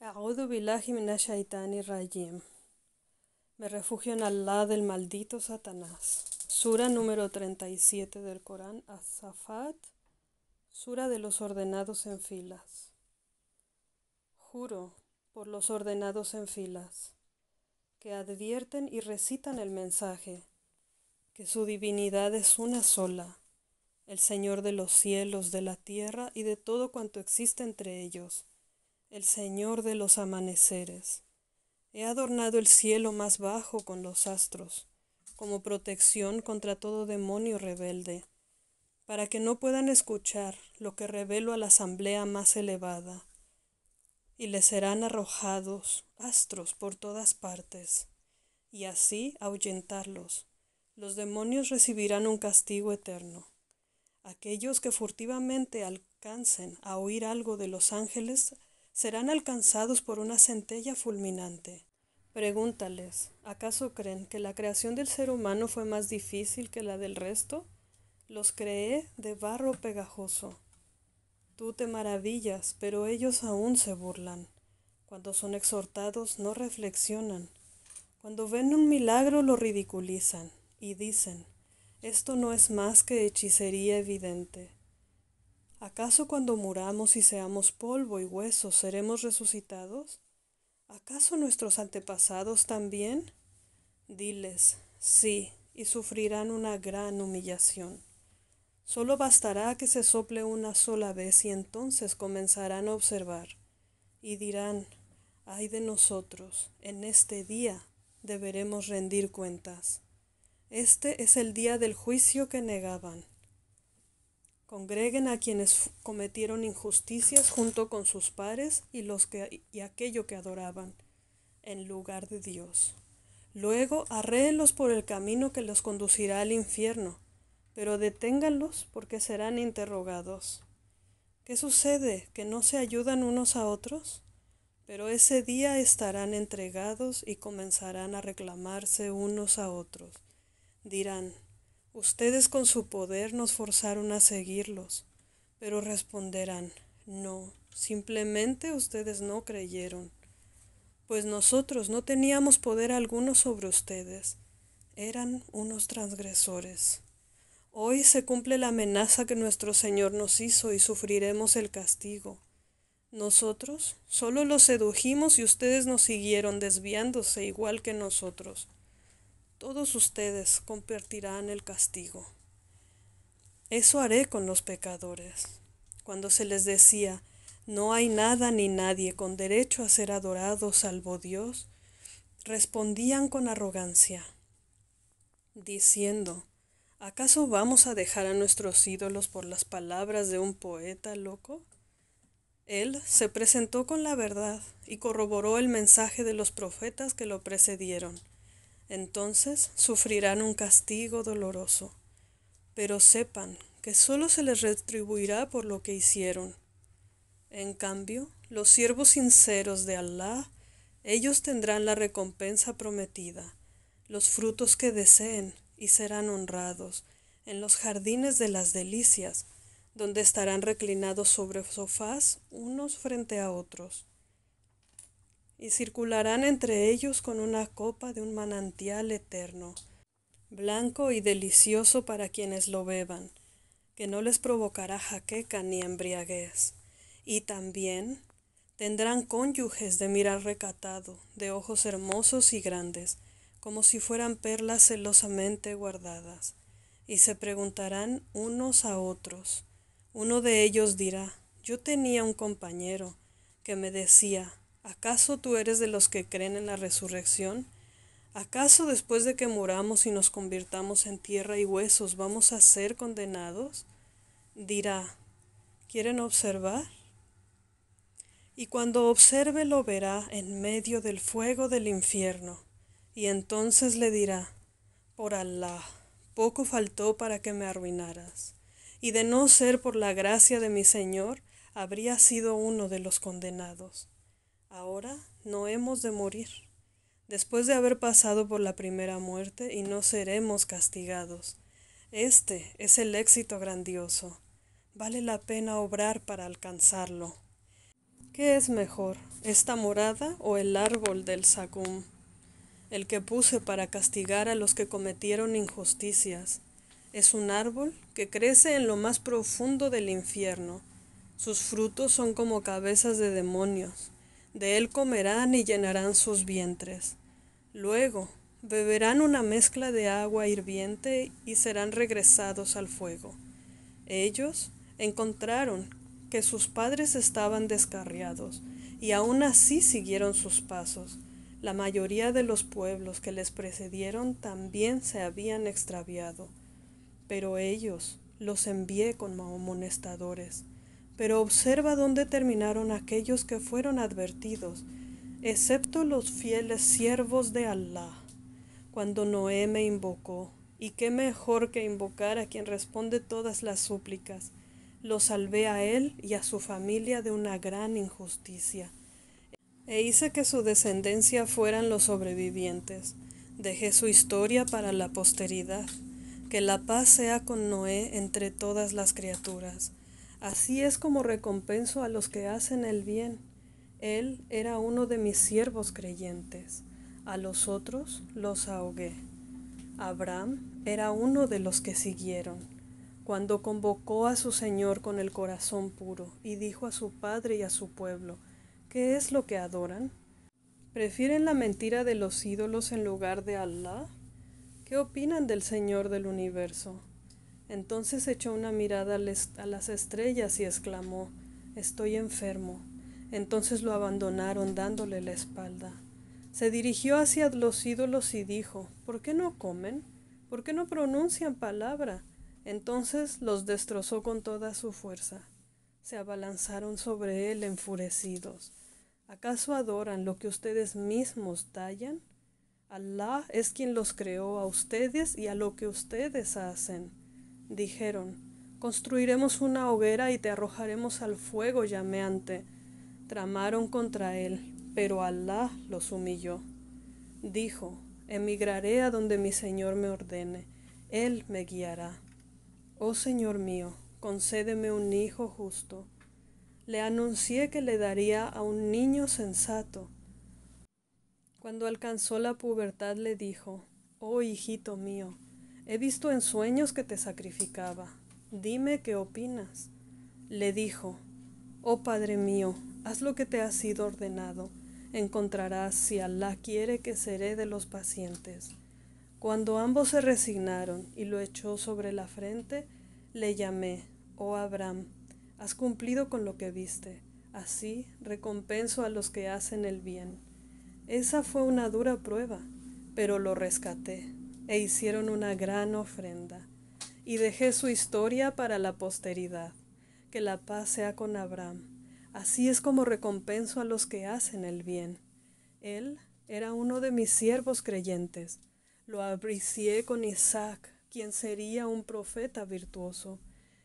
Me refugio en Allah del maldito Satanás. Sura número 37 del Corán, Azafat, Sura de los ordenados en filas. Juro por los ordenados en filas, que advierten y recitan el mensaje, que su divinidad es una sola, el Señor de los cielos, de la tierra y de todo cuanto existe entre ellos el Señor de los amaneceres. He adornado el cielo más bajo con los astros, como protección contra todo demonio rebelde, para que no puedan escuchar lo que revelo a la asamblea más elevada, y les serán arrojados astros por todas partes, y así ahuyentarlos. Los demonios recibirán un castigo eterno. Aquellos que furtivamente alcancen a oír algo de los ángeles serán alcanzados por una centella fulminante. Pregúntales, ¿acaso creen que la creación del ser humano fue más difícil que la del resto? Los creé de barro pegajoso. Tú te maravillas, pero ellos aún se burlan. Cuando son exhortados no reflexionan. Cuando ven un milagro lo ridiculizan y dicen, esto no es más que hechicería evidente. ¿Acaso cuando muramos y seamos polvo y huesos seremos resucitados? ¿Acaso nuestros antepasados también? Diles, sí, y sufrirán una gran humillación. Solo bastará que se sople una sola vez y entonces comenzarán a observar y dirán, ay de nosotros, en este día deberemos rendir cuentas. Este es el día del juicio que negaban. Congreguen a quienes cometieron injusticias junto con sus pares y, los que, y aquello que adoraban, en lugar de Dios. Luego arréenlos por el camino que los conducirá al infierno, pero deténganlos porque serán interrogados. ¿Qué sucede? ¿Que no se ayudan unos a otros? Pero ese día estarán entregados y comenzarán a reclamarse unos a otros. Dirán, Ustedes con su poder nos forzaron a seguirlos, pero responderán, no, simplemente ustedes no creyeron, pues nosotros no teníamos poder alguno sobre ustedes, eran unos transgresores. Hoy se cumple la amenaza que nuestro Señor nos hizo y sufriremos el castigo. Nosotros solo los sedujimos y ustedes nos siguieron desviándose igual que nosotros todos ustedes compartirán el castigo. Eso haré con los pecadores. Cuando se les decía, no hay nada ni nadie con derecho a ser adorado salvo Dios, respondían con arrogancia, diciendo, ¿acaso vamos a dejar a nuestros ídolos por las palabras de un poeta loco? Él se presentó con la verdad y corroboró el mensaje de los profetas que lo precedieron entonces sufrirán un castigo doloroso. Pero sepan que solo se les retribuirá por lo que hicieron. En cambio, los siervos sinceros de Allah, ellos tendrán la recompensa prometida, los frutos que deseen, y serán honrados en los jardines de las delicias, donde estarán reclinados sobre sofás unos frente a otros y circularán entre ellos con una copa de un manantial eterno, blanco y delicioso para quienes lo beban, que no les provocará jaqueca ni embriaguez. Y también tendrán cónyuges de mirar recatado, de ojos hermosos y grandes, como si fueran perlas celosamente guardadas, y se preguntarán unos a otros. Uno de ellos dirá, yo tenía un compañero que me decía, ¿Acaso tú eres de los que creen en la resurrección? ¿Acaso después de que muramos y nos convirtamos en tierra y huesos vamos a ser condenados? Dirá, ¿quieren observar? Y cuando observe lo verá en medio del fuego del infierno, y entonces le dirá, por Alá, poco faltó para que me arruinaras, y de no ser por la gracia de mi Señor, habría sido uno de los condenados. Ahora no hemos de morir, después de haber pasado por la primera muerte, y no seremos castigados. Este es el éxito grandioso. Vale la pena obrar para alcanzarlo. ¿Qué es mejor, esta morada o el árbol del sacum? El que puse para castigar a los que cometieron injusticias. Es un árbol que crece en lo más profundo del infierno. Sus frutos son como cabezas de demonios de él comerán y llenarán sus vientres. Luego beberán una mezcla de agua hirviente y serán regresados al fuego. Ellos encontraron que sus padres estaban descarriados, y aún así siguieron sus pasos. La mayoría de los pueblos que les precedieron también se habían extraviado, pero ellos los envié con amonestadores pero observa dónde terminaron aquellos que fueron advertidos, excepto los fieles siervos de Allah. Cuando Noé me invocó, y qué mejor que invocar a quien responde todas las súplicas, lo salvé a él y a su familia de una gran injusticia, e hice que su descendencia fueran los sobrevivientes. Dejé su historia para la posteridad. Que la paz sea con Noé entre todas las criaturas. Así es como recompenso a los que hacen el bien. Él era uno de mis siervos creyentes. A los otros los ahogué. Abraham era uno de los que siguieron. Cuando convocó a su Señor con el corazón puro y dijo a su padre y a su pueblo, ¿qué es lo que adoran? ¿Prefieren la mentira de los ídolos en lugar de Allah? ¿Qué opinan del Señor del universo? Entonces echó una mirada a las estrellas y exclamó, Estoy enfermo. Entonces lo abandonaron dándole la espalda. Se dirigió hacia los ídolos y dijo, ¿Por qué no comen? ¿Por qué no pronuncian palabra? Entonces los destrozó con toda su fuerza. Se abalanzaron sobre él enfurecidos. ¿Acaso adoran lo que ustedes mismos tallan? Alá es quien los creó a ustedes y a lo que ustedes hacen dijeron, construiremos una hoguera y te arrojaremos al fuego llameante. Tramaron contra él, pero Alá los humilló. Dijo, emigraré a donde mi Señor me ordene, Él me guiará. Oh Señor mío, concédeme un hijo justo. Le anuncié que le daría a un niño sensato. Cuando alcanzó la pubertad le dijo, Oh hijito mío, He visto en sueños que te sacrificaba. Dime qué opinas. Le dijo, Oh Padre mío, haz lo que te ha sido ordenado. Encontrarás, si Allah quiere, que seré de los pacientes. Cuando ambos se resignaron y lo echó sobre la frente, le llamé, Oh Abraham, has cumplido con lo que viste. Así recompenso a los que hacen el bien. Esa fue una dura prueba, pero lo rescaté e hicieron una gran ofrenda. Y dejé su historia para la posteridad. Que la paz sea con Abraham. Así es como recompenso a los que hacen el bien. Él era uno de mis siervos creyentes. Lo abricié con Isaac, quien sería un profeta virtuoso,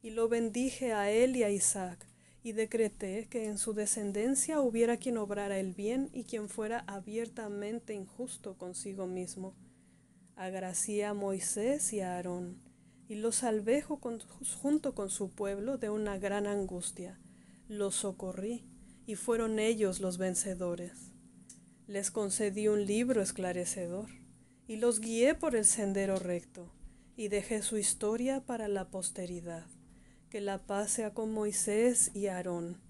y lo bendije a él y a Isaac, y decreté que en su descendencia hubiera quien obrara el bien y quien fuera abiertamente injusto consigo mismo agracié a Moisés y a Aarón, y los salvé junto con su pueblo de una gran angustia. Los socorrí, y fueron ellos los vencedores. Les concedí un libro esclarecedor, y los guié por el sendero recto, y dejé su historia para la posteridad. Que la paz sea con Moisés y Aarón.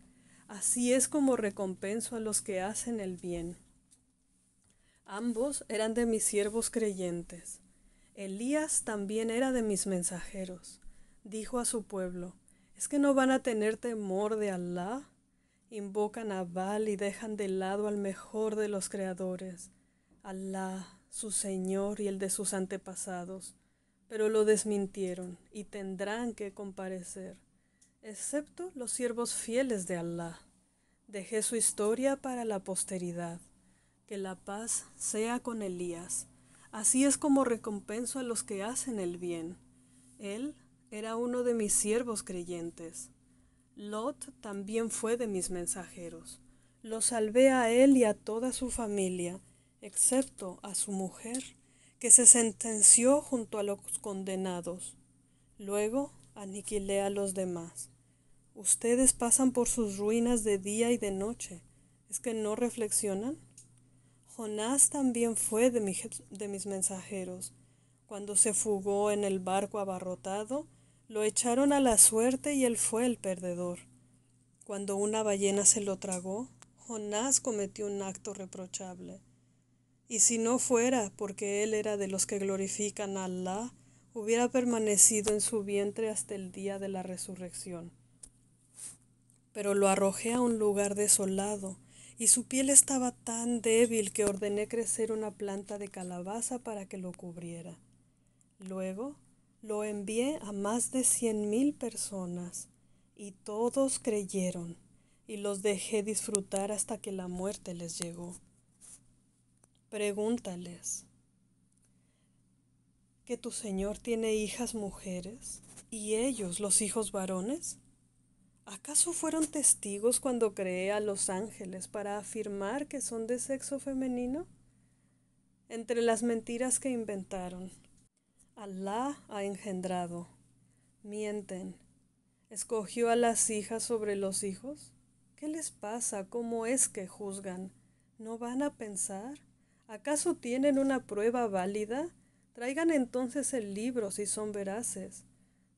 Así es como recompenso a los que hacen el bien. Ambos eran de mis siervos creyentes. Elías también era de mis mensajeros. Dijo a su pueblo, ¿es que no van a tener temor de Alá? Invocan a Baal y dejan de lado al mejor de los creadores, Alá, su Señor y el de sus antepasados. Pero lo desmintieron y tendrán que comparecer, excepto los siervos fieles de Alá. Dejé su historia para la posteridad que la paz sea con Elías. Así es como recompenso a los que hacen el bien. Él era uno de mis siervos creyentes. Lot también fue de mis mensajeros. Lo salvé a él y a toda su familia, excepto a su mujer, que se sentenció junto a los condenados. Luego aniquilé a los demás. Ustedes pasan por sus ruinas de día y de noche. ¿Es que no reflexionan? Jonás también fue de, mis mensajeros. Cuando se fugó en el barco abarrotado, lo echaron a la suerte y él fue el perdedor. Cuando una ballena se lo tragó, Jonás cometió un acto reprochable. Y si no fuera porque él era de los que glorifican a Alá, hubiera permanecido en su vientre hasta el día de la resurrección. Pero lo arrojé a un lugar desolado, y su piel estaba tan débil que ordené crecer una planta de calabaza para que lo cubriera. Luego lo envié a más de cien mil personas, y todos creyeron, y los dejé disfrutar hasta que la muerte les llegó. Pregúntales que tu Señor tiene hijas mujeres y ellos los hijos varones? ¿Acaso fueron testigos cuando creé a los ángeles para afirmar que son de sexo femenino? Entre las mentiras que inventaron, Allah ha engendrado, mienten, escogió a las hijas sobre los hijos. ¿Qué les pasa? ¿Cómo es que juzgan? ¿No van a pensar? ¿Acaso tienen una prueba válida? Traigan entonces el libro si son veraces.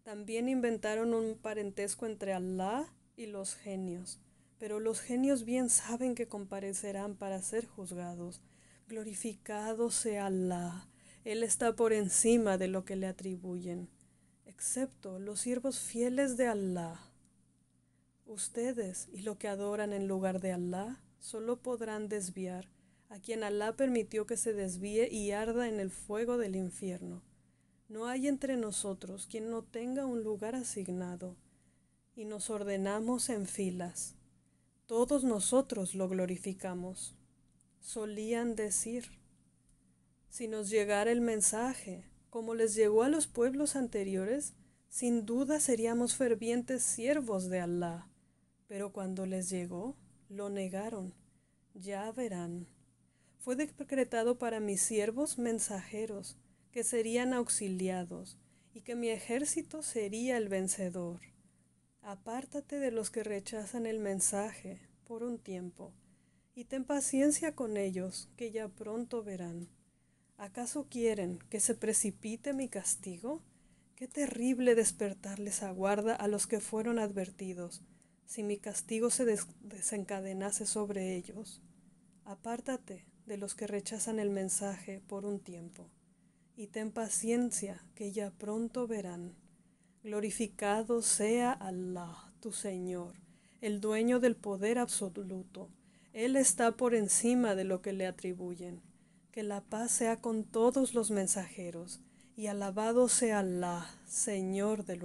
También inventaron un parentesco entre Alá y los genios, pero los genios bien saben que comparecerán para ser juzgados. Glorificado sea Alá, Él está por encima de lo que le atribuyen, excepto los siervos fieles de Alá. Ustedes y lo que adoran en lugar de Alá solo podrán desviar a quien Alá permitió que se desvíe y arda en el fuego del infierno. No hay entre nosotros quien no tenga un lugar asignado, y nos ordenamos en filas. Todos nosotros lo glorificamos. Solían decir, si nos llegara el mensaje, como les llegó a los pueblos anteriores, sin duda seríamos fervientes siervos de Alá. Pero cuando les llegó, lo negaron. Ya verán. Fue decretado para mis siervos mensajeros, que serían auxiliados, y que mi ejército sería el vencedor. Apártate de los que rechazan el mensaje por un tiempo, y ten paciencia con ellos, que ya pronto verán. ¿Acaso quieren que se precipite mi castigo? Qué terrible despertar les aguarda a los que fueron advertidos, si mi castigo se desencadenase sobre ellos. Apártate de los que rechazan el mensaje por un tiempo y ten paciencia, que ya pronto verán. Glorificado sea Allah, tu Señor, el dueño del poder absoluto. Él está por encima de lo que le atribuyen. Que la paz sea con todos los mensajeros, y alabado sea Allah, Señor del